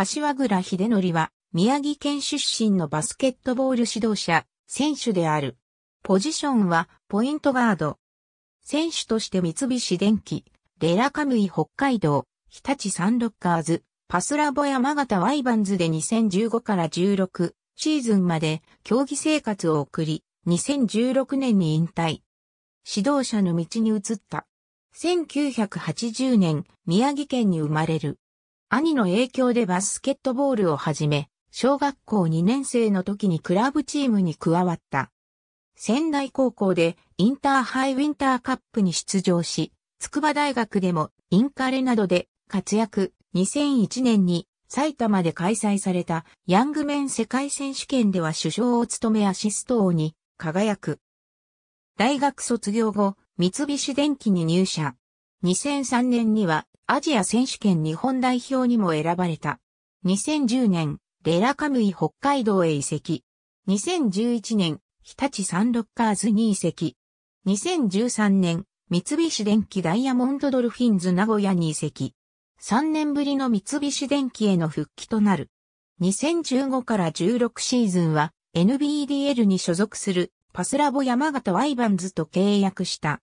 柏倉秀則は、宮城県出身のバスケットボール指導者、選手である。ポジションは、ポイントガード。選手として三菱電機、レラカムイ北海道、日立サンロッカーズ、パスラボ山形ワイバンズで2015から16シーズンまで競技生活を送り、2016年に引退。指導者の道に移った。1980年、宮城県に生まれる。兄の影響でバスケットボールを始め、小学校2年生の時にクラブチームに加わった。仙台高校でインターハイウィンターカップに出場し、筑波大学でもインカレなどで活躍。2001年に埼玉で開催されたヤングメン世界選手権では首相を務めアシスト王に輝く。大学卒業後、三菱電機に入社。2003年にはアジア選手権日本代表にも選ばれた。2010年、レラカムイ北海道へ移籍。2011年、日立サンロッカーズに移籍。2013年、三菱電機ダイヤモンドドルフィンズ名古屋に移籍。3年ぶりの三菱電機への復帰となる。2015から16シーズンは NBDL に所属するパスラボ山形ワイバンズと契約した。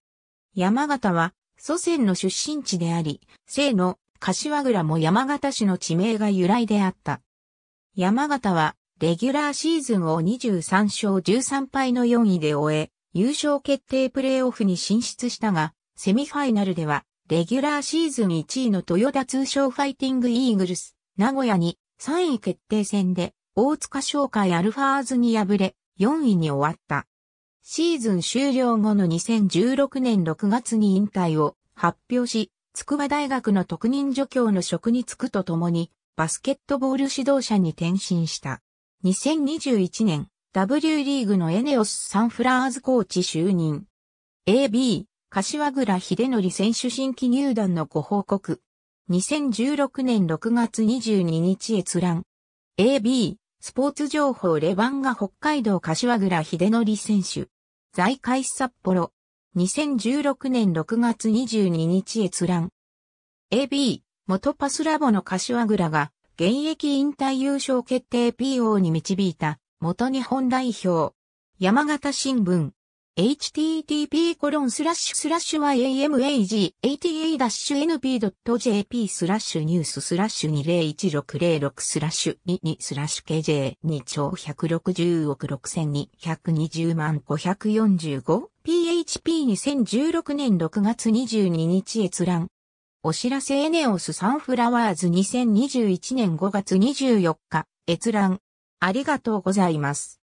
山形は祖先の出身地であり、姓の柏倉も山形市の地名が由来であった。山形は、レギュラーシーズンを23勝13敗の4位で終え、優勝決定プレーオフに進出したが、セミファイナルでは、レギュラーシーズン1位の豊田通商ファイティングイーグルス、名古屋に3位決定戦で、大塚商会アルファーズに敗れ、4位に終わった。シーズン終了後の2016年6月に引退を発表し、筑波大学の特任助教の職に就くとともに、バスケットボール指導者に転身した。2021年、W リーグのエネオスサンフラーズコーチ就任。AB、柏倉秀則選手新規入団のご報告。2016年6月22日閲覧。AB、スポーツ情報レバンガ北海道柏倉秀則選手。在界札幌。2016年6月22日閲覧。AB、元パスラボの柏倉が、現役引退優勝決定 PO に導いた、元日本代表。山形新聞。http コロンスラッシュスラッシュ yamag.ata-np.jp スラッシュニューススラッシュ201606スラッシュ22スラッシュ KJ2 兆160億6220万 545PHP2016 年6月22日閲覧お知らせエネオスサンフラワーズ2021年5月24日閲覧ありがとうございます。